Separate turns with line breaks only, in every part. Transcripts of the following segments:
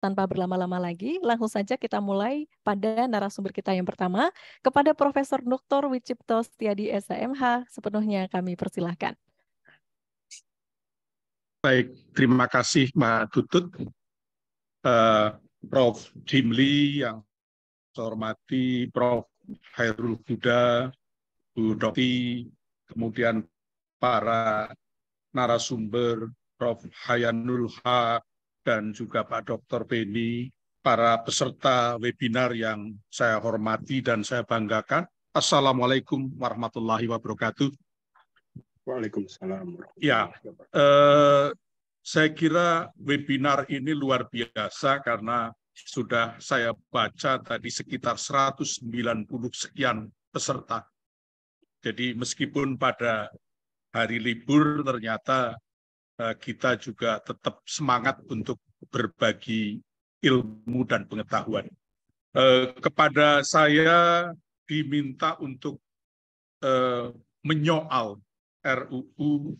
tanpa berlama-lama lagi, langsung saja kita mulai pada narasumber kita yang pertama. Kepada Profesor Dr. Wicipto Setiadi SMH, sepenuhnya kami persilahkan.
Baik, terima kasih Mbak Tutut. Uh, Prof. Jimli yang saya hormati, Prof. Hairul Huda, Bu Dokti, kemudian para narasumber, Prof. Hayanul Haq, dan juga Pak Dr. Beni, para peserta webinar yang saya hormati dan saya banggakan. Assalamualaikum warahmatullahi wabarakatuh. Waalaikumsalam. Ya, eh, saya kira webinar ini luar biasa karena sudah saya baca tadi sekitar 190 sekian peserta. Jadi meskipun pada hari libur ternyata Eh, kita juga tetap semangat untuk berbagi ilmu dan pengetahuan. Eh, kepada saya diminta untuk eh, menyoal RUU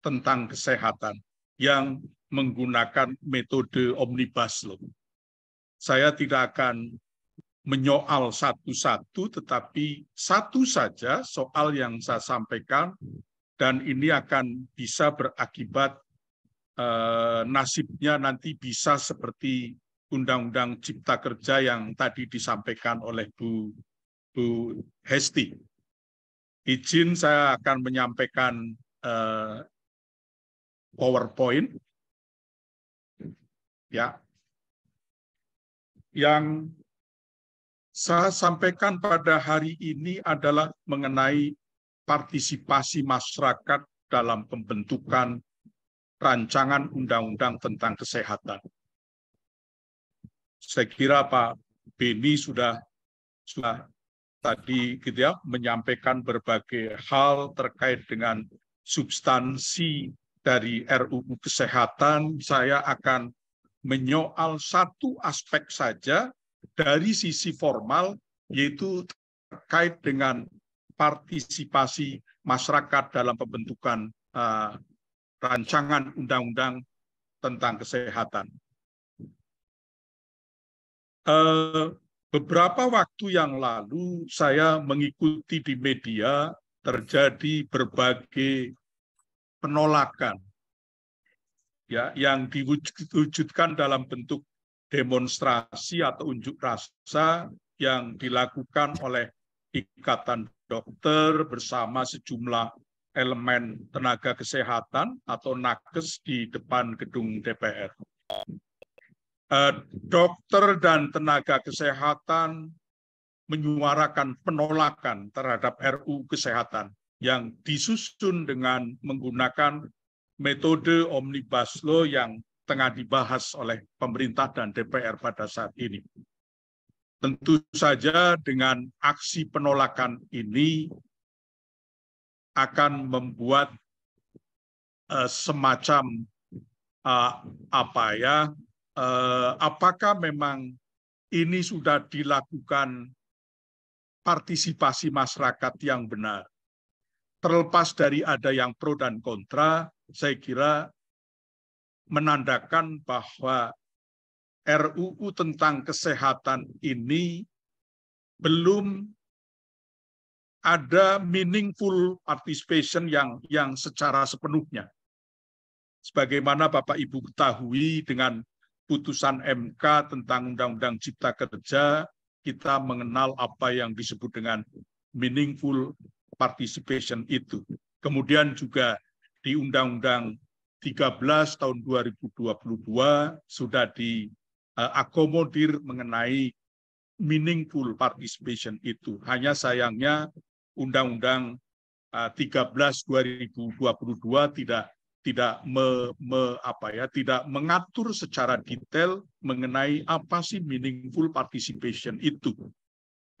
tentang kesehatan yang menggunakan metode omnibus law. Saya tidak akan menyoal satu-satu, tetapi satu saja soal yang saya sampaikan dan ini akan bisa berakibat eh, nasibnya nanti bisa seperti Undang-Undang Cipta Kerja yang tadi disampaikan oleh Bu Bu Hesti. Izin saya akan menyampaikan eh, PowerPoint. Ya. Yang saya sampaikan pada hari ini adalah mengenai partisipasi masyarakat dalam pembentukan rancangan undang-undang tentang kesehatan. Saya kira Pak Beni sudah, sudah tadi gitu ya menyampaikan berbagai hal terkait dengan substansi dari RUU kesehatan. Saya akan menyoal satu aspek saja dari sisi formal yaitu terkait dengan partisipasi masyarakat dalam pembentukan uh, rancangan undang-undang tentang kesehatan. Uh, beberapa waktu yang lalu saya mengikuti di media terjadi berbagai penolakan ya yang diwujudkan dalam bentuk demonstrasi atau unjuk rasa yang dilakukan oleh Ikatan dokter bersama sejumlah elemen tenaga kesehatan atau nakes di depan gedung DPR. Eh, dokter dan tenaga kesehatan menyuarakan penolakan terhadap RU Kesehatan yang disusun dengan menggunakan metode omnibus law yang tengah dibahas oleh pemerintah dan DPR pada saat ini. Tentu saja dengan aksi penolakan ini akan membuat uh, semacam uh, apa ya? Uh, apakah memang ini sudah dilakukan partisipasi masyarakat yang benar? Terlepas dari ada yang pro dan kontra, saya kira menandakan bahwa RUU tentang kesehatan ini belum ada meaningful participation yang yang secara sepenuhnya. Sebagaimana Bapak Ibu ketahui dengan putusan MK tentang Undang-Undang Cipta Kerja, kita mengenal apa yang disebut dengan meaningful participation itu. Kemudian juga di Undang-Undang 13 tahun 2022 sudah di Eh, akomodir mengenai meaningful participation itu. Hanya sayangnya Undang-Undang 13 eh, 2022 tidak tidak me, me, apa ya tidak mengatur secara detail mengenai apa sih meaningful participation itu.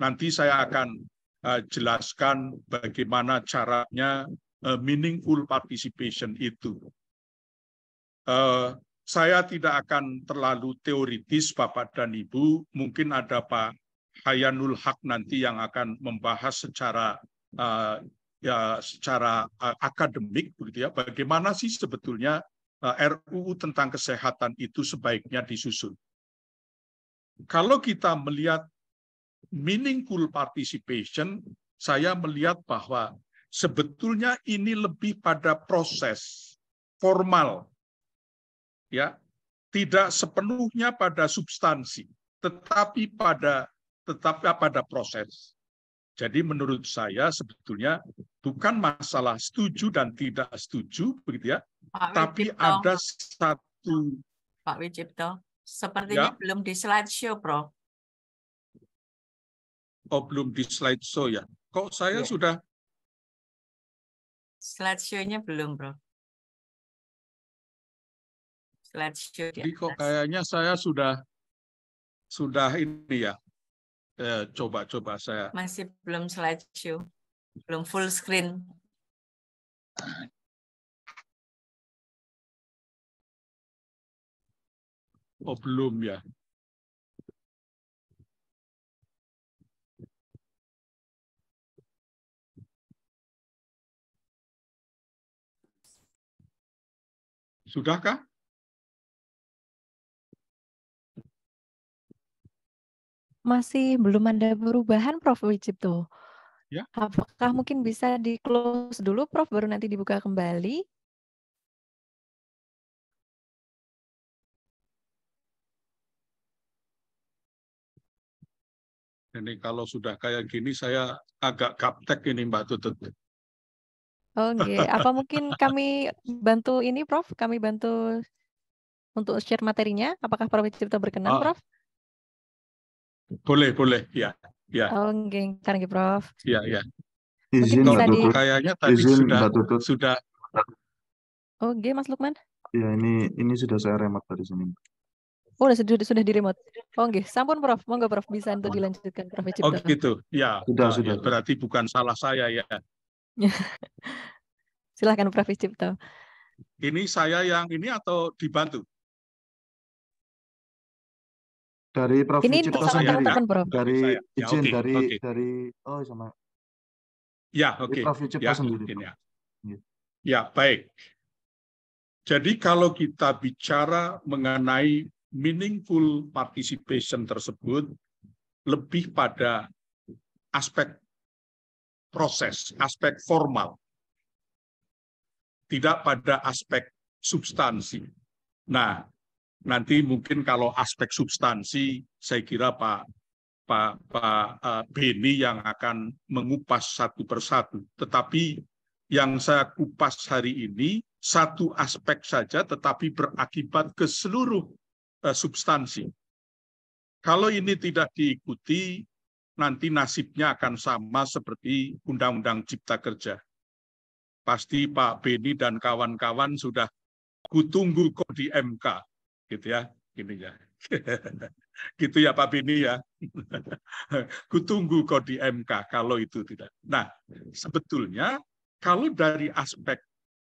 Nanti saya akan uh, jelaskan bagaimana caranya uh, meaningful participation itu. Uh, saya tidak akan terlalu teoritis, Bapak dan Ibu. Mungkin ada Pak Hayanul Haq nanti yang akan membahas secara uh, ya secara uh, akademik begitu ya bagaimana sih sebetulnya uh, eh, RUU tentang kesehatan itu sebaiknya disusun kalau kita melihat meaningful participation saya melihat bahwa sebetulnya ini lebih pada proses formal ya tidak sepenuhnya pada substansi tetapi pada tetapi pada proses jadi menurut saya sebetulnya bukan masalah setuju dan tidak setuju begitu ya
Pak tapi Wicipto. ada
satu Pak Wicipto
sepertinya ya. belum di slide show, Bro Oh belum di slide show ya kok saya ya. sudah slideshow-nya belum Bro slideshow ya. di kok kayaknya saya
sudah sudah ini ya. ya coba-coba eh, saya.
Masih belum slideshow. Belum full screen. Oh, belum ya. Sudahkah? Masih belum ada perubahan Prof Wicipto. Ya. Apakah mungkin bisa di-close dulu Prof baru nanti dibuka kembali?
Ini kalau sudah kayak gini saya agak gaptek ini Mbak Tutut.
Oh, okay. Apa mungkin
kami bantu ini, Prof? Kami bantu untuk share materinya. Apakah Prof Cipto berkenan, ah. Prof?
Boleh, boleh, ya. ya.
Oh, nggih, kan Prof.
ya ya Izin Mbak Tutut. Kayaknya tadi Izin, sudah Mbak Tutut. sudah
Oh, Mas Lukman.
ya ini ini sudah saya remote dari sini.
Oh, sudah sudah di remote. Oh, sampon Sampun Prof, monggo Prof bisa untuk dilanjutkan Prof Cipto. Oh, gitu.
Ya. Sudah, oh, ya, sudah. Ya, berarti bukan salah saya ya.
Silahkan Prof
Cipto. Ini saya yang ini atau dibantu?
dari Prof. Ini Cipto sendiri. Teman, Prof. Dari Ya, izin okay, dari okay.
dari oh sama. Ya, oke. Okay. Prof. Cipto ya, sendiri. Mungkin, ya. ya. ya, baik. Jadi kalau kita bicara mengenai meaningful participation tersebut lebih pada aspek proses, aspek formal. Tidak pada aspek substansi. Nah, nanti mungkin kalau aspek substansi saya kira Pak Pak Pak uh, Beni yang akan mengupas satu persatu. Tetapi yang saya kupas hari ini satu aspek saja tetapi berakibat ke seluruh uh, substansi. Kalau ini tidak diikuti nanti nasibnya akan sama seperti Undang-Undang Cipta Kerja. Pasti Pak Beni dan kawan-kawan sudah kutunggu kok di MK gitu ya gini ya gitu ya Pak Bini ya kutunggu kok di MK kalau itu tidak nah sebetulnya kalau dari aspek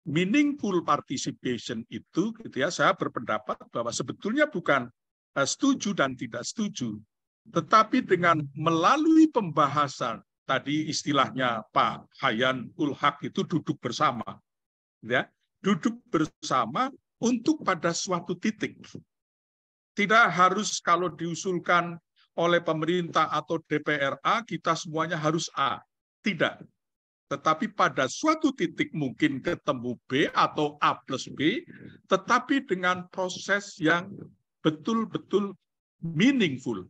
meaningful participation itu gitu ya saya berpendapat bahwa sebetulnya bukan eh, setuju dan tidak setuju tetapi dengan melalui pembahasan tadi istilahnya Pak Hayan Ulhak itu duduk bersama gitu ya duduk bersama untuk pada suatu titik tidak harus kalau diusulkan oleh pemerintah atau DPRA kita semuanya harus A. Tidak. Tetapi pada suatu titik mungkin ketemu B atau A plus B, tetapi dengan proses yang betul-betul meaningful.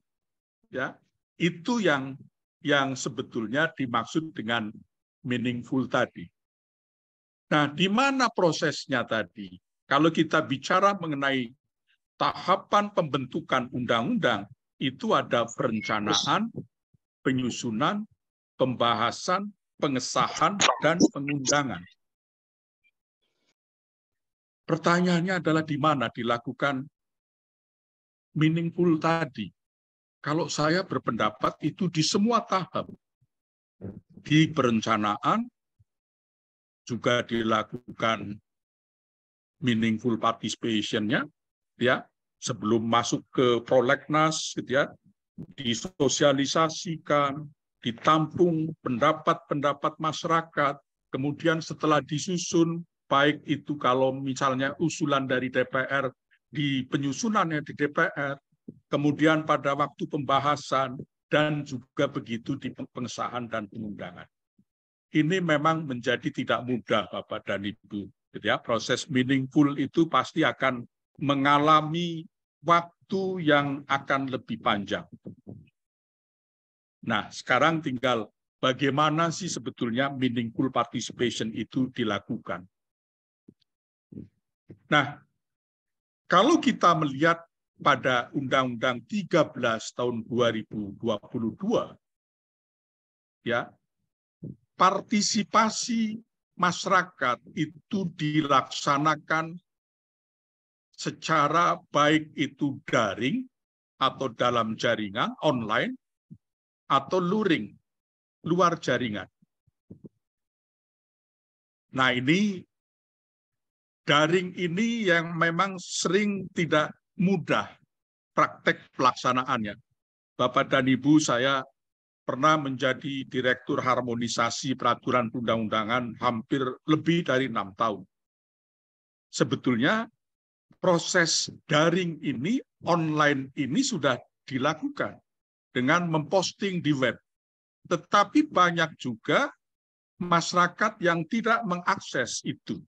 Ya, itu yang yang sebetulnya dimaksud dengan meaningful tadi. Nah, di mana prosesnya tadi? Kalau kita bicara mengenai tahapan pembentukan undang-undang, itu ada perencanaan, penyusunan, pembahasan, pengesahan, dan pengundangan. Pertanyaannya adalah di mana dilakukan meaningful tadi. Kalau saya berpendapat itu di semua tahap. Di perencanaan, juga dilakukan meaningful participation-nya ya sebelum masuk ke prolegnas gitu ya disosialisasikan, ditampung pendapat-pendapat masyarakat, kemudian setelah disusun baik itu kalau misalnya usulan dari DPR di penyusunannya di DPR, kemudian pada waktu pembahasan dan juga begitu di pengesahan dan pengundangan. Ini memang menjadi tidak mudah Bapak dan Ibu gitu ya proses meaningful itu pasti akan mengalami waktu yang akan lebih panjang. Nah, sekarang tinggal bagaimana sih sebetulnya meaningful participation itu dilakukan. Nah, kalau kita melihat pada Undang-Undang 13 tahun 2022 ya, partisipasi masyarakat itu dilaksanakan secara baik itu daring atau dalam jaringan online atau luring luar jaringan. Nah, ini daring ini yang memang sering tidak mudah praktek pelaksanaannya. Bapak dan Ibu saya pernah menjadi Direktur Harmonisasi Peraturan Perundang-Undangan hampir lebih dari enam tahun. Sebetulnya proses daring ini, online ini sudah dilakukan dengan memposting di web. Tetapi banyak juga masyarakat yang tidak mengakses itu.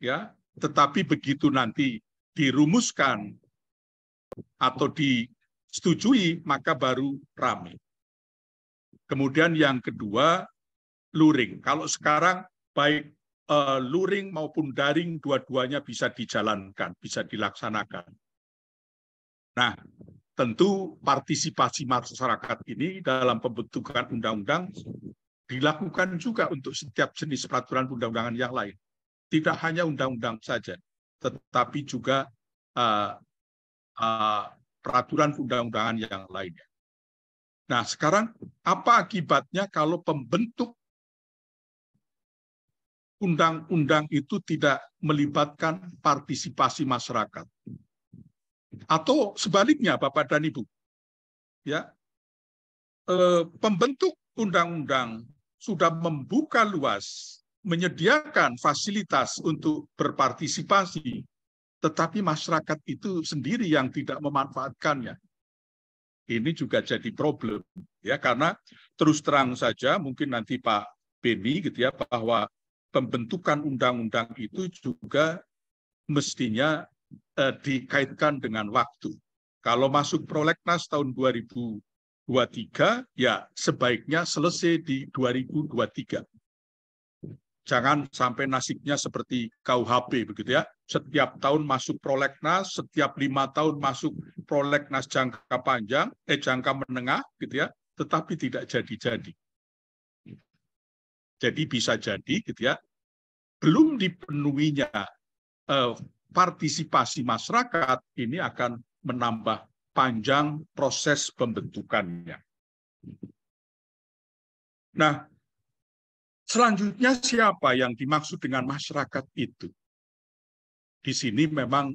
Ya, tetapi begitu nanti dirumuskan atau disetujui maka baru ramai. Kemudian yang kedua, luring. Kalau sekarang baik uh, luring maupun daring dua-duanya bisa dijalankan, bisa dilaksanakan. Nah, tentu partisipasi masyarakat ini dalam pembentukan undang-undang dilakukan juga untuk setiap jenis peraturan undang-undangan yang lain. Tidak hanya undang-undang saja, tetapi juga uh, uh, peraturan undang-undangan yang lainnya. Nah, sekarang apa akibatnya kalau pembentuk undang-undang itu tidak melibatkan partisipasi masyarakat? Atau sebaliknya, Bapak dan Ibu, ya eh, pembentuk undang-undang sudah membuka luas, menyediakan fasilitas untuk berpartisipasi, tetapi masyarakat itu sendiri yang tidak memanfaatkannya ini juga jadi problem ya karena terus terang saja mungkin nanti Pak Beni gitu ya bahwa pembentukan undang-undang itu juga mestinya eh, dikaitkan dengan waktu. Kalau masuk prolegnas tahun 2023 ya sebaiknya selesai di 2023 jangan sampai nasibnya seperti KUHP begitu ya. Setiap tahun masuk prolegnas, setiap lima tahun masuk prolegnas jangka panjang, eh jangka menengah gitu ya, tetapi tidak jadi-jadi. Jadi bisa jadi gitu ya, belum dipenuhinya eh, partisipasi masyarakat ini akan menambah panjang proses pembentukannya. Nah, Selanjutnya siapa yang dimaksud dengan masyarakat itu? Di sini memang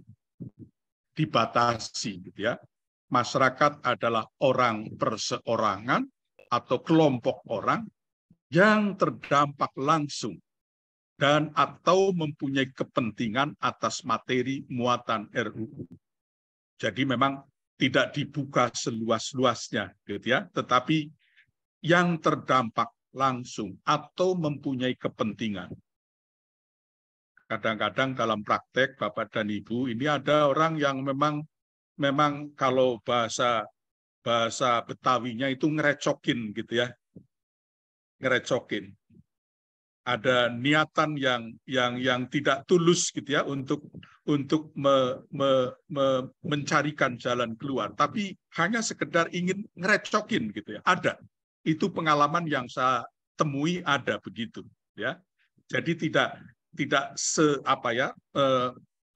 dibatasi gitu ya. Masyarakat adalah orang perseorangan atau kelompok orang yang terdampak langsung dan atau mempunyai kepentingan atas materi muatan RUU. Jadi memang tidak dibuka seluas-luasnya gitu ya, tetapi yang terdampak langsung atau mempunyai kepentingan. Kadang-kadang dalam praktek Bapak dan Ibu ini ada orang yang memang memang kalau bahasa bahasa Betawinya itu ngerecokin gitu ya. Ngerecokin. Ada niatan yang yang yang tidak tulus gitu ya untuk untuk me, me, me, mencarikan jalan keluar, tapi hanya sekedar ingin ngerecokin gitu ya. Ada itu pengalaman yang saya temui ada begitu ya jadi tidak tidak se apa ya eh,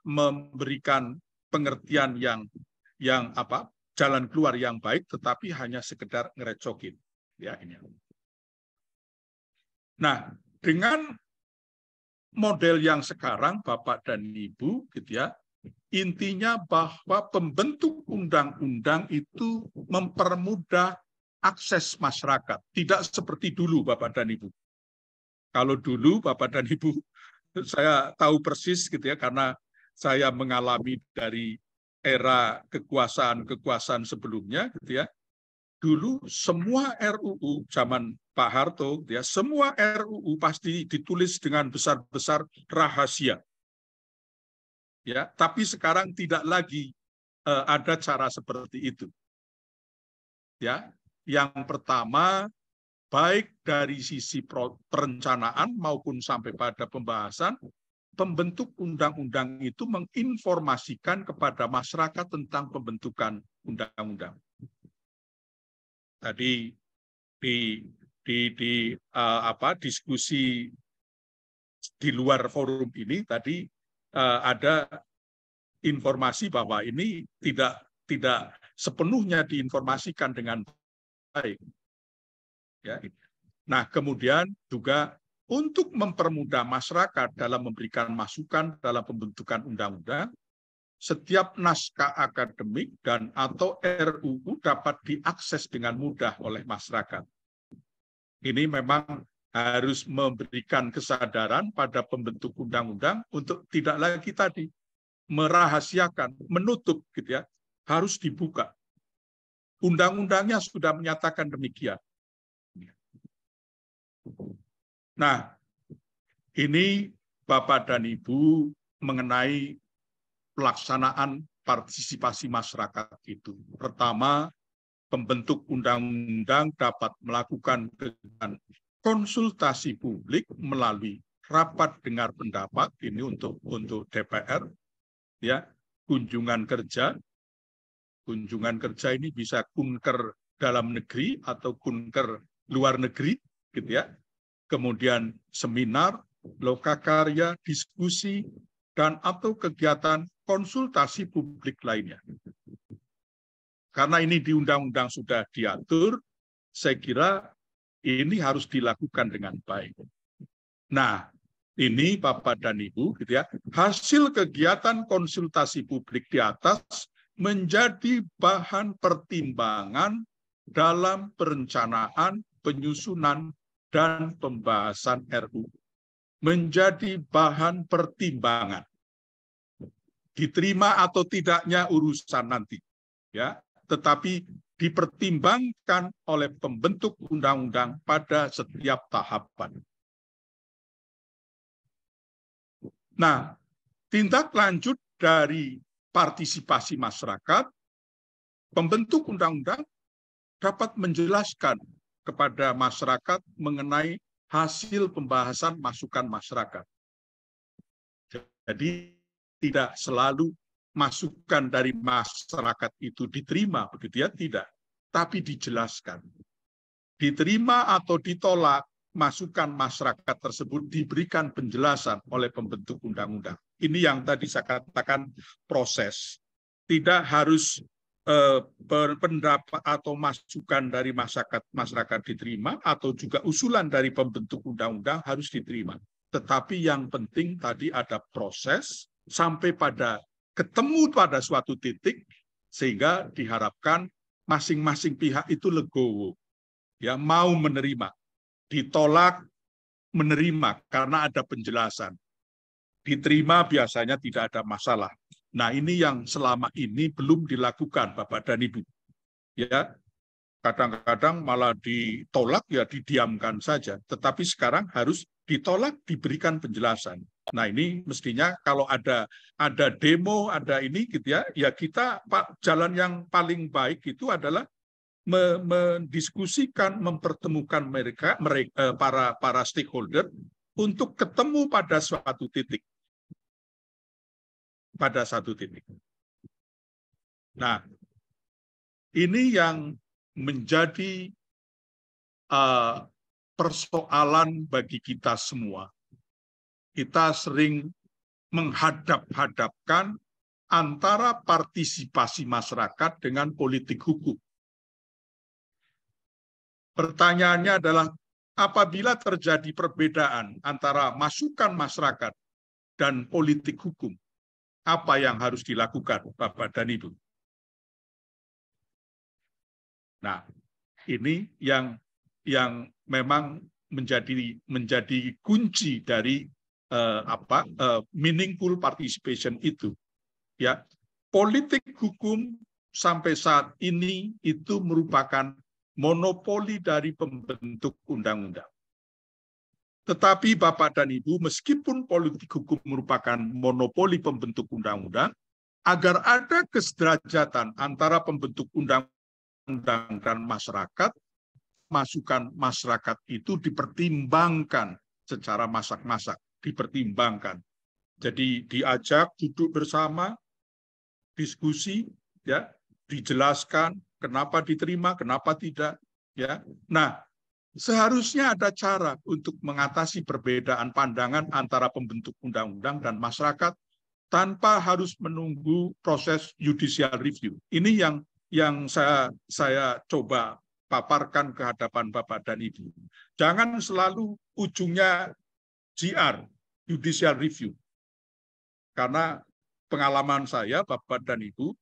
memberikan pengertian yang yang apa jalan keluar yang baik tetapi hanya sekedar ngerecokin ya ini nah dengan model yang sekarang bapak dan ibu gitu ya intinya bahwa pembentuk undang-undang itu mempermudah akses masyarakat. Tidak seperti dulu Bapak dan Ibu. Kalau dulu Bapak dan Ibu saya tahu persis gitu ya karena saya mengalami dari era kekuasaan-kekuasaan sebelumnya gitu ya. Dulu semua RUU zaman Pak Harto gitu ya, semua RUU pasti ditulis dengan besar-besar rahasia. Ya, tapi sekarang tidak lagi uh, ada cara seperti itu. Ya, yang pertama, baik dari sisi perencanaan maupun sampai pada pembahasan, pembentuk undang-undang itu menginformasikan kepada masyarakat tentang pembentukan undang-undang. Tadi di di di uh, apa diskusi di luar forum ini tadi uh, ada informasi bahwa ini tidak tidak sepenuhnya diinformasikan dengan baik. Ya. Nah, kemudian juga untuk mempermudah masyarakat dalam memberikan masukan dalam pembentukan undang-undang, setiap naskah akademik dan atau RUU dapat diakses dengan mudah oleh masyarakat. Ini memang harus memberikan kesadaran pada pembentuk undang-undang untuk tidak lagi tadi merahasiakan, menutup gitu ya, harus dibuka. Undang-undangnya sudah menyatakan demikian. Nah, ini Bapak dan Ibu mengenai pelaksanaan partisipasi masyarakat itu. Pertama, pembentuk undang-undang dapat melakukan dengan konsultasi publik melalui rapat dengar pendapat ini untuk untuk DPR ya kunjungan kerja kunjungan kerja ini bisa kunker dalam negeri atau kunker luar negeri, gitu ya. Kemudian seminar, lokakarya, diskusi, dan atau kegiatan konsultasi publik lainnya. Karena ini di undang-undang sudah diatur, saya kira ini harus dilakukan dengan baik. Nah, ini Bapak dan Ibu, gitu ya, hasil kegiatan konsultasi publik di atas menjadi bahan pertimbangan dalam perencanaan, penyusunan, dan pembahasan RUU. Menjadi bahan pertimbangan. Diterima atau tidaknya urusan nanti. ya Tetapi dipertimbangkan oleh pembentuk undang-undang pada setiap tahapan. Nah, tindak lanjut dari partisipasi masyarakat, pembentuk undang-undang dapat menjelaskan kepada masyarakat mengenai hasil pembahasan masukan masyarakat. Jadi tidak selalu masukan dari masyarakat itu diterima begitu ya tidak, tapi dijelaskan. Diterima atau ditolak masukan masyarakat tersebut diberikan penjelasan oleh pembentuk undang-undang. Ini yang tadi saya katakan proses. Tidak harus eh, pendapat atau masukan dari masyarakat masyarakat diterima atau juga usulan dari pembentuk undang-undang harus diterima. Tetapi yang penting tadi ada proses sampai pada ketemu pada suatu titik sehingga diharapkan masing-masing pihak itu legowo ya mau menerima ditolak menerima karena ada penjelasan. Diterima biasanya tidak ada masalah. Nah, ini yang selama ini belum dilakukan Bapak dan Ibu. Ya. Kadang-kadang malah ditolak ya didiamkan saja, tetapi sekarang harus ditolak diberikan penjelasan. Nah, ini mestinya kalau ada ada demo, ada ini gitu ya, ya kita Pak jalan yang paling baik itu adalah mendiskusikan, mempertemukan mereka, mereka eh, para para stakeholder untuk ketemu pada suatu titik, pada satu titik. Nah, ini yang menjadi uh, persoalan bagi kita semua. Kita sering menghadap-hadapkan antara partisipasi masyarakat dengan politik hukum Pertanyaannya adalah apabila terjadi perbedaan antara masukan masyarakat dan politik hukum, apa yang harus dilakukan Bapak dan Ibu? Nah, ini yang yang memang menjadi menjadi kunci dari eh, apa eh, meaningful participation itu. Ya, politik hukum sampai saat ini itu merupakan monopoli dari pembentuk undang-undang. Tetapi Bapak dan Ibu, meskipun politik hukum merupakan monopoli pembentuk undang-undang, agar ada kesederajatan antara pembentuk undang-undang dan masyarakat, masukan masyarakat itu dipertimbangkan secara masak-masak, dipertimbangkan. Jadi diajak duduk bersama, diskusi, ya, dijelaskan, kenapa diterima, kenapa tidak, ya. Nah, seharusnya ada cara untuk mengatasi perbedaan pandangan antara pembentuk undang-undang dan masyarakat tanpa harus menunggu proses judicial review. Ini yang yang saya saya coba paparkan ke hadapan Bapak dan Ibu. Jangan selalu ujungnya GR, judicial review. Karena pengalaman saya, Bapak dan Ibu,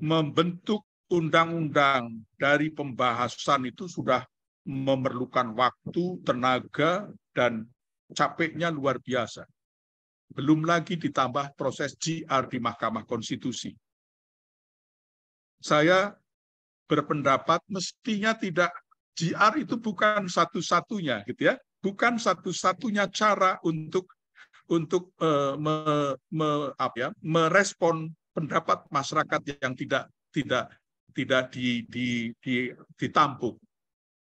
membentuk undang-undang dari pembahasan itu sudah memerlukan waktu, tenaga, dan capeknya luar biasa. Belum lagi ditambah proses GR di Mahkamah Konstitusi. Saya berpendapat mestinya tidak GR itu bukan satu-satunya gitu ya, bukan satu-satunya cara untuk untuk uh, me, me, ya, merespon pendapat masyarakat yang tidak tidak tidak di, di, di, ditampung.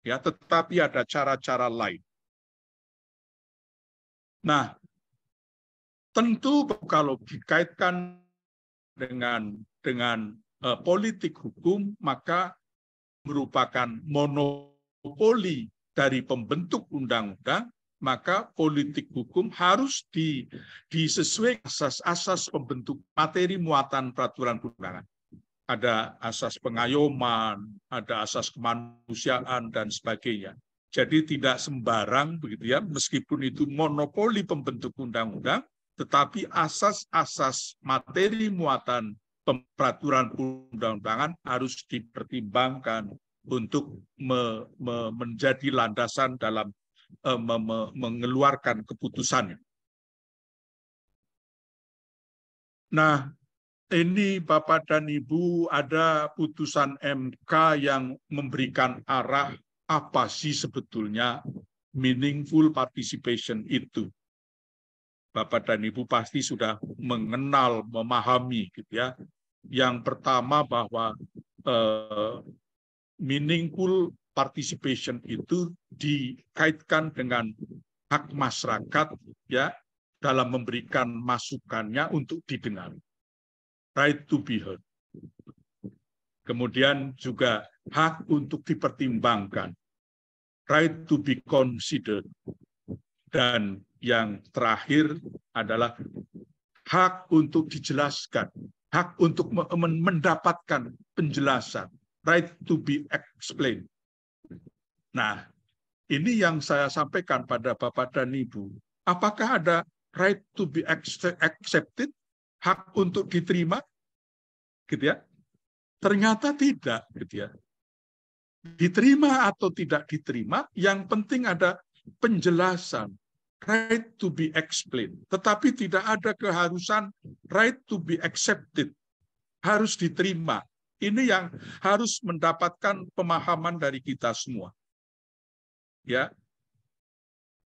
Ya, tetapi ada cara-cara lain. Nah, tentu kalau dikaitkan dengan dengan uh, politik hukum maka merupakan monopoli dari pembentuk undang-undang maka politik hukum harus di, disesuaikan asas-asas pembentuk materi muatan peraturan perundangan. Ada asas pengayoman, ada asas kemanusiaan, dan sebagainya. Jadi tidak sembarang begitu ya, meskipun itu monopoli pembentuk undang-undang, tetapi asas-asas materi muatan peraturan perundang-undangan harus dipertimbangkan untuk me, me, menjadi landasan dalam Eh, mengeluarkan keputusannya. Nah, ini Bapak dan Ibu ada putusan MK yang memberikan arah apa sih sebetulnya meaningful participation itu. Bapak dan Ibu pasti sudah mengenal, memahami gitu ya. Yang pertama bahwa eh, meaningful participation itu dikaitkan dengan hak masyarakat ya dalam memberikan masukannya untuk didengar. Right to be heard. Kemudian juga hak untuk dipertimbangkan. Right to be considered. Dan yang terakhir adalah hak untuk dijelaskan, hak untuk mendapatkan penjelasan, right to be explained, Nah, ini yang saya sampaikan pada Bapak dan Ibu. Apakah ada right to be accepted, hak untuk diterima? Gitu ya. Ternyata tidak, gitu ya. Diterima atau tidak diterima, yang penting ada penjelasan right to be explained, tetapi tidak ada keharusan right to be accepted, harus diterima. Ini yang harus mendapatkan pemahaman dari kita semua ya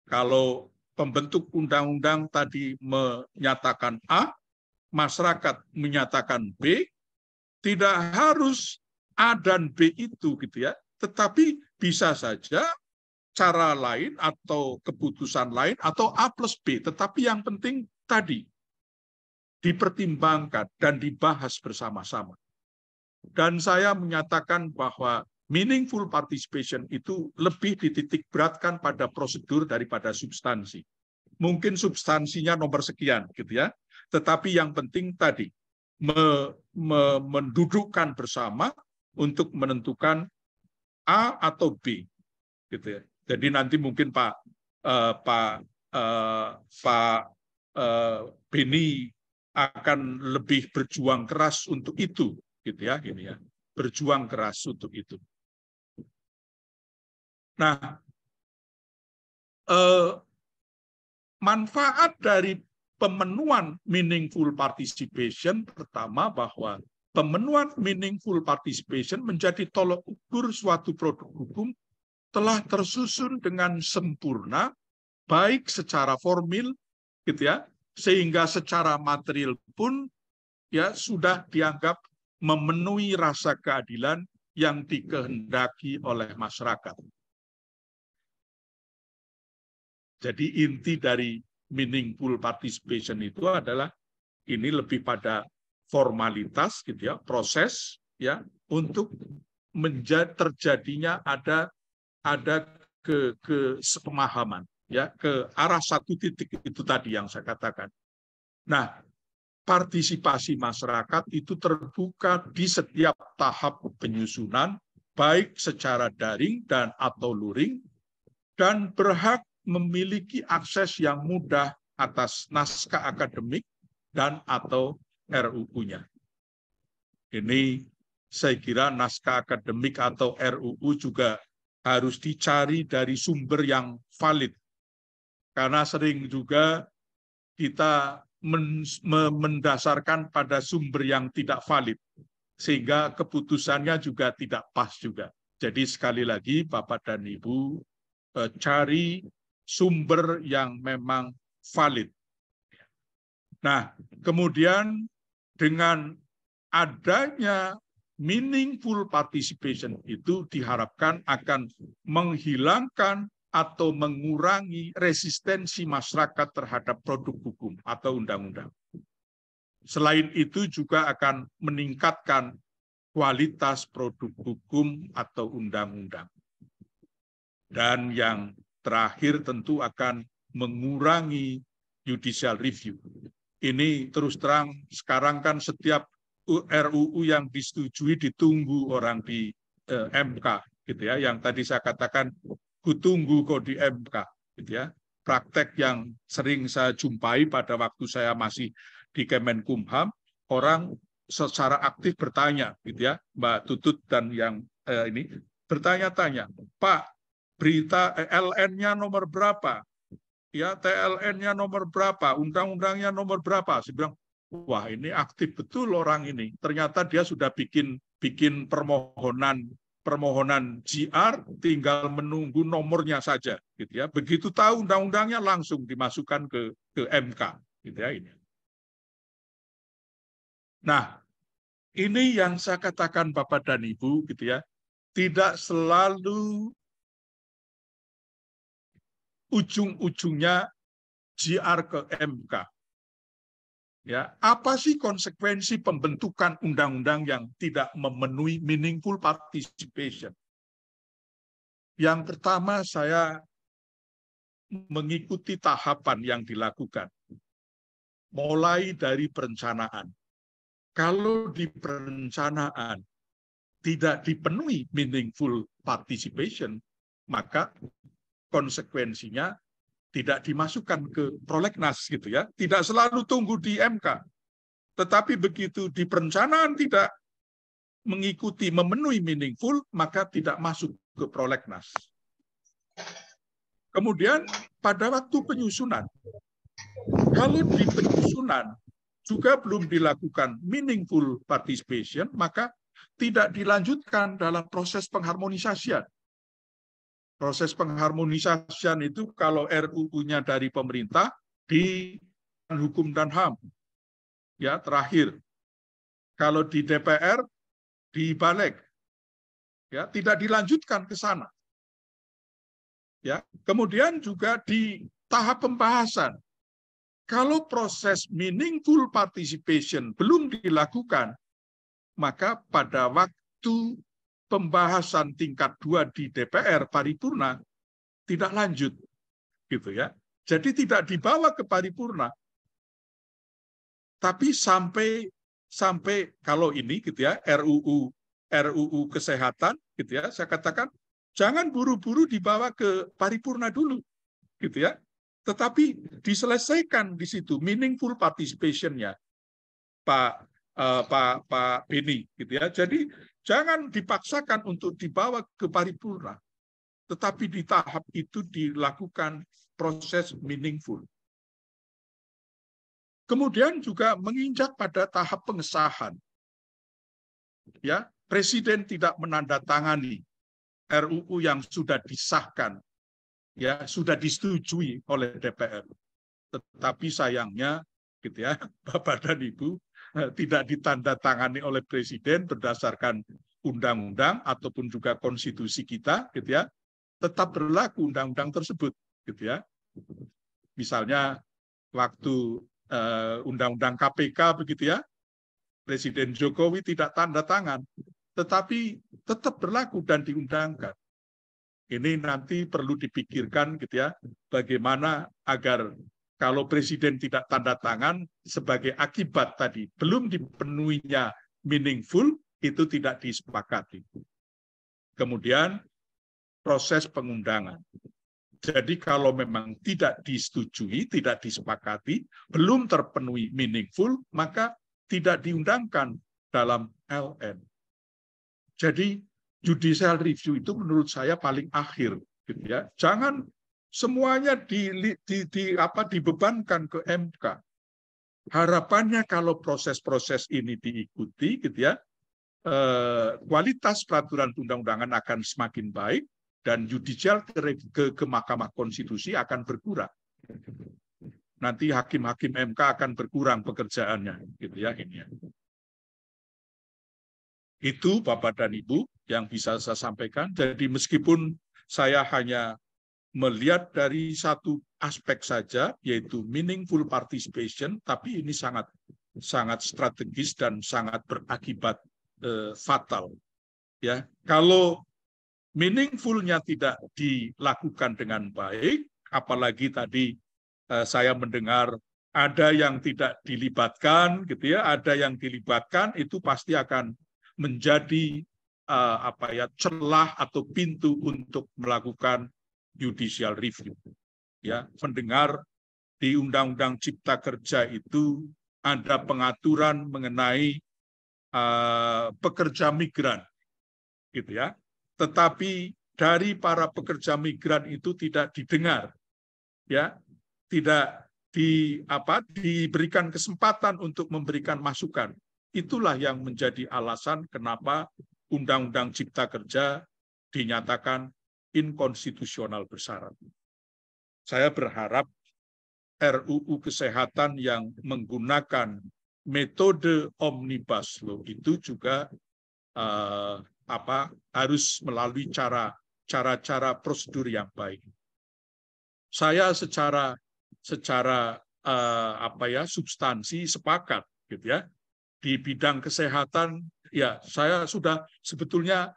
kalau pembentuk undang-undang tadi menyatakan A, masyarakat menyatakan B, tidak harus A dan B itu gitu ya, tetapi bisa saja cara lain atau keputusan lain atau A plus B, tetapi yang penting tadi dipertimbangkan dan dibahas bersama-sama. Dan saya menyatakan bahwa meaningful participation itu lebih dititik beratkan pada prosedur daripada substansi. Mungkin substansinya nomor sekian gitu ya. Tetapi yang penting tadi me, me, mendudukkan bersama untuk menentukan A atau B gitu ya. Jadi nanti mungkin Pak uh, Pak uh, Pak uh, Beni akan lebih berjuang keras untuk itu gitu ya ini ya berjuang keras untuk itu. Nah, eh, manfaat dari pemenuhan meaningful participation pertama bahwa pemenuhan meaningful participation menjadi tolok ukur suatu produk hukum telah tersusun dengan sempurna baik secara formil gitu ya sehingga secara material pun ya sudah dianggap memenuhi rasa keadilan yang dikehendaki oleh masyarakat. Jadi inti dari meaningful participation itu adalah ini lebih pada formalitas gitu ya, proses ya untuk terjadinya ada ada ke, ke ya ke arah satu titik itu tadi yang saya katakan. Nah, partisipasi masyarakat itu terbuka di setiap tahap penyusunan baik secara daring dan atau luring dan berhak memiliki akses yang mudah atas naskah akademik dan atau RUU-nya. Ini saya kira naskah akademik atau RUU juga harus dicari dari sumber yang valid. Karena sering juga kita mendasarkan pada sumber yang tidak valid, sehingga keputusannya juga tidak pas juga. Jadi sekali lagi Bapak dan Ibu, eh, cari sumber yang memang valid. Nah, kemudian dengan adanya meaningful participation itu diharapkan akan menghilangkan atau mengurangi resistensi masyarakat terhadap produk hukum atau undang-undang. Selain itu juga akan meningkatkan kualitas produk hukum atau undang-undang. Dan yang terakhir tentu akan mengurangi judicial review. Ini terus terang sekarang kan setiap RUU yang disetujui ditunggu orang di eh, MK gitu ya. Yang tadi saya katakan kutunggu kok di MK gitu ya. Praktek yang sering saya jumpai pada waktu saya masih di Kemenkumham, orang secara aktif bertanya gitu ya, Mbak Tutut dan yang eh, ini bertanya-tanya, Pak berita eh, LN-nya nomor berapa, ya TLN-nya nomor berapa, undang-undangnya nomor berapa. Saya bilang, wah ini aktif betul orang ini. Ternyata dia sudah bikin bikin permohonan permohonan GR tinggal menunggu nomornya saja gitu ya. Begitu tahu undang-undangnya langsung dimasukkan ke ke MK gitu ya ini. Nah, ini yang saya katakan Bapak dan Ibu gitu ya. Tidak selalu ujung-ujungnya JR ke MK. Ya, apa sih konsekuensi pembentukan undang-undang yang tidak memenuhi meaningful participation? Yang pertama saya mengikuti tahapan yang dilakukan. Mulai dari perencanaan. Kalau di perencanaan tidak dipenuhi meaningful participation, maka konsekuensinya tidak dimasukkan ke prolegnas gitu ya. Tidak selalu tunggu di MK. Tetapi begitu di perencanaan tidak mengikuti memenuhi meaningful, maka tidak masuk ke prolegnas. Kemudian pada waktu penyusunan, kalau di penyusunan juga belum dilakukan meaningful participation, maka tidak dilanjutkan dalam proses pengharmonisasian proses pengharmonisasian itu kalau RUU-nya dari pemerintah di hukum dan HAM. Ya, terakhir. Kalau di DPR dibalik. Ya, tidak dilanjutkan ke sana. Ya, kemudian juga di tahap pembahasan. Kalau proses meaningful participation belum dilakukan, maka pada waktu pembahasan tingkat dua di DPR paripurna tidak lanjut gitu ya. Jadi tidak dibawa ke paripurna. Tapi sampai sampai kalau ini gitu ya RUU RUU kesehatan gitu ya saya katakan jangan buru-buru dibawa ke paripurna dulu gitu ya tetapi diselesaikan di situ meaningful participationnya Pak uh, Pak Pak Beni gitu ya jadi Jangan dipaksakan untuk dibawa ke paripurna, tetapi di tahap itu dilakukan proses meaningful. Kemudian juga menginjak pada tahap pengesahan. Ya, presiden tidak menandatangani RUU yang sudah disahkan, ya sudah disetujui oleh DPR. Tetapi sayangnya, gitu ya, Bapak dan Ibu, Eh, tidak ditandatangani oleh presiden berdasarkan undang-undang ataupun juga konstitusi kita gitu ya tetap berlaku undang-undang tersebut gitu ya misalnya waktu eh, undang-undang uh, KPK begitu ya presiden Jokowi tidak tanda tangan tetapi tetap berlaku dan diundangkan ini nanti perlu dipikirkan gitu ya bagaimana agar kalau presiden tidak tanda tangan sebagai akibat tadi belum dipenuhinya meaningful itu tidak disepakati. Kemudian proses pengundangan. Jadi kalau memang tidak disetujui, tidak disepakati, belum terpenuhi meaningful, maka tidak diundangkan dalam LN. Jadi judicial review itu menurut saya paling akhir gitu ya. Jangan semuanya di, di, di apa dibebankan ke MK. Harapannya kalau proses-proses ini diikuti gitu ya, eh, kualitas peraturan undang-undangan akan semakin baik dan judicial ke, ke, ke Mahkamah Konstitusi akan berkurang. Nanti hakim-hakim MK akan berkurang pekerjaannya gitu ya ini ya. Itu Bapak dan Ibu yang bisa saya sampaikan. Jadi meskipun saya hanya melihat dari satu aspek saja yaitu meaningful participation tapi ini sangat sangat strategis dan sangat berakibat eh, fatal ya kalau meaningfulnya tidak dilakukan dengan baik apalagi tadi eh, saya mendengar ada yang tidak dilibatkan gitu ya ada yang dilibatkan itu pasti akan menjadi eh, apa ya celah atau pintu untuk melakukan judicial review. Ya, mendengar di Undang-Undang Cipta Kerja itu ada pengaturan mengenai uh, pekerja migran, gitu ya. Tetapi dari para pekerja migran itu tidak didengar, ya, tidak di apa diberikan kesempatan untuk memberikan masukan. Itulah yang menjadi alasan kenapa Undang-Undang Cipta Kerja dinyatakan inkonstitusional bersyarat. Saya berharap RUU Kesehatan yang menggunakan metode omnibus law itu juga eh, apa harus melalui cara cara-cara prosedur yang baik. Saya secara secara eh, apa ya substansi sepakat gitu ya di bidang kesehatan ya saya sudah sebetulnya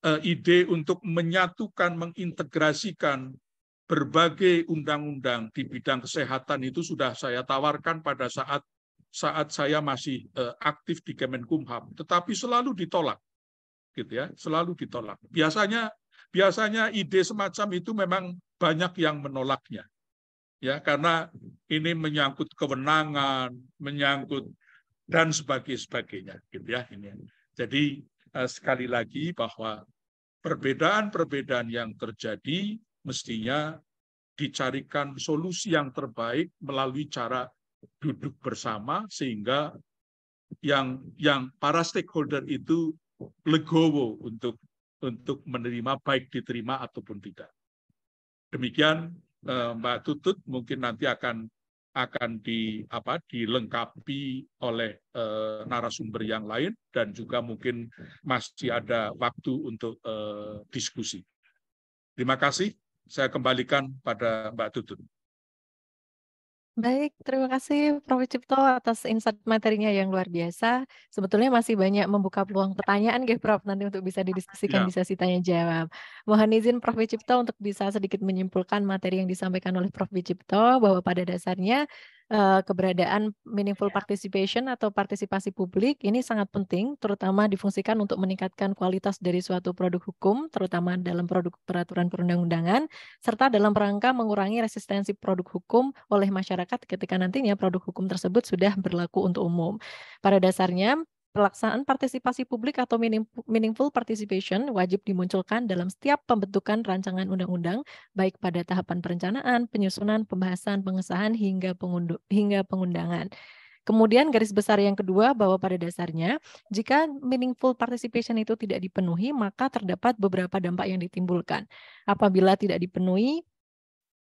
Eh, ide untuk menyatukan, mengintegrasikan berbagai undang-undang di bidang kesehatan itu sudah saya tawarkan pada saat saat saya masih eh, aktif di Kemenkumham, tetapi selalu ditolak, gitu ya, selalu ditolak. Biasanya biasanya ide semacam itu memang banyak yang menolaknya, ya karena ini menyangkut kewenangan, menyangkut dan sebagainya, gitu ya ini. Jadi Eh, sekali lagi bahwa perbedaan-perbedaan yang terjadi mestinya dicarikan solusi yang terbaik melalui cara duduk bersama sehingga yang yang para stakeholder itu legowo untuk untuk menerima baik diterima ataupun tidak. Demikian eh, Mbak Tutut mungkin nanti akan akan di apa dilengkapi oleh e, narasumber yang lain dan juga mungkin masih ada waktu untuk e, diskusi. Terima kasih. Saya kembalikan pada Mbak Tutut.
Baik, terima kasih Prof. Cipto atas insight materinya yang luar biasa. Sebetulnya masih banyak membuka peluang pertanyaan, ya Prof, nanti untuk bisa didiskusikan ya. bisa tanya jawab. Mohon izin Prof. Cipto untuk bisa sedikit menyimpulkan materi yang disampaikan oleh Prof. Cipto bahwa pada dasarnya Eh, keberadaan meaningful iya. participation atau partisipasi publik ini sangat penting, terutama difungsikan untuk meningkatkan kualitas dari suatu produk hukum, terutama dalam produk peraturan perundang-undangan, serta dalam rangka mengurangi resistensi produk hukum oleh masyarakat ketika nantinya produk hukum tersebut sudah berlaku untuk umum. Pada dasarnya, Pelaksanaan partisipasi publik atau meaningful participation wajib dimunculkan dalam setiap pembentukan rancangan undang-undang, baik pada tahapan perencanaan, penyusunan, pembahasan, pengesahan, hingga, pengundu, hingga pengundangan. Kemudian garis besar yang kedua bahwa pada dasarnya jika meaningful participation itu tidak dipenuhi maka terdapat beberapa dampak yang ditimbulkan. Apabila tidak dipenuhi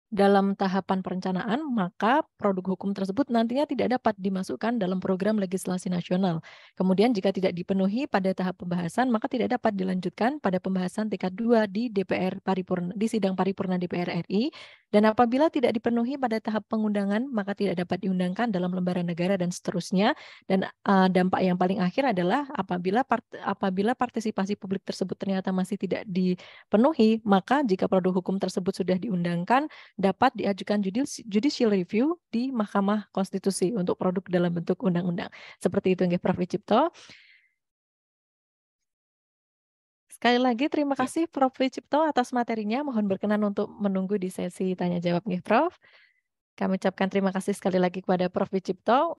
dalam tahapan perencanaan, maka produk hukum tersebut nantinya tidak dapat dimasukkan dalam program legislasi nasional. Kemudian jika tidak dipenuhi pada tahap pembahasan, maka tidak dapat dilanjutkan pada pembahasan tingkat 2 di DPR paripurna di sidang paripurna DPR RI dan apabila tidak dipenuhi pada tahap pengundangan, maka tidak dapat diundangkan dalam lembaran negara dan seterusnya. Dan uh, dampak yang paling akhir adalah apabila part, apabila partisipasi publik tersebut ternyata masih tidak dipenuhi, maka jika produk hukum tersebut sudah diundangkan, dapat diajukan judicial review di Mahkamah Konstitusi untuk produk dalam bentuk undang-undang. Seperti itu, Prof. Cipto. Sekali lagi terima iya. kasih Prof. Wicipto atas materinya. Mohon berkenan untuk
menunggu di sesi tanya jawab nih Prof. Kami ucapkan terima kasih sekali lagi kepada Prof. Wicipto.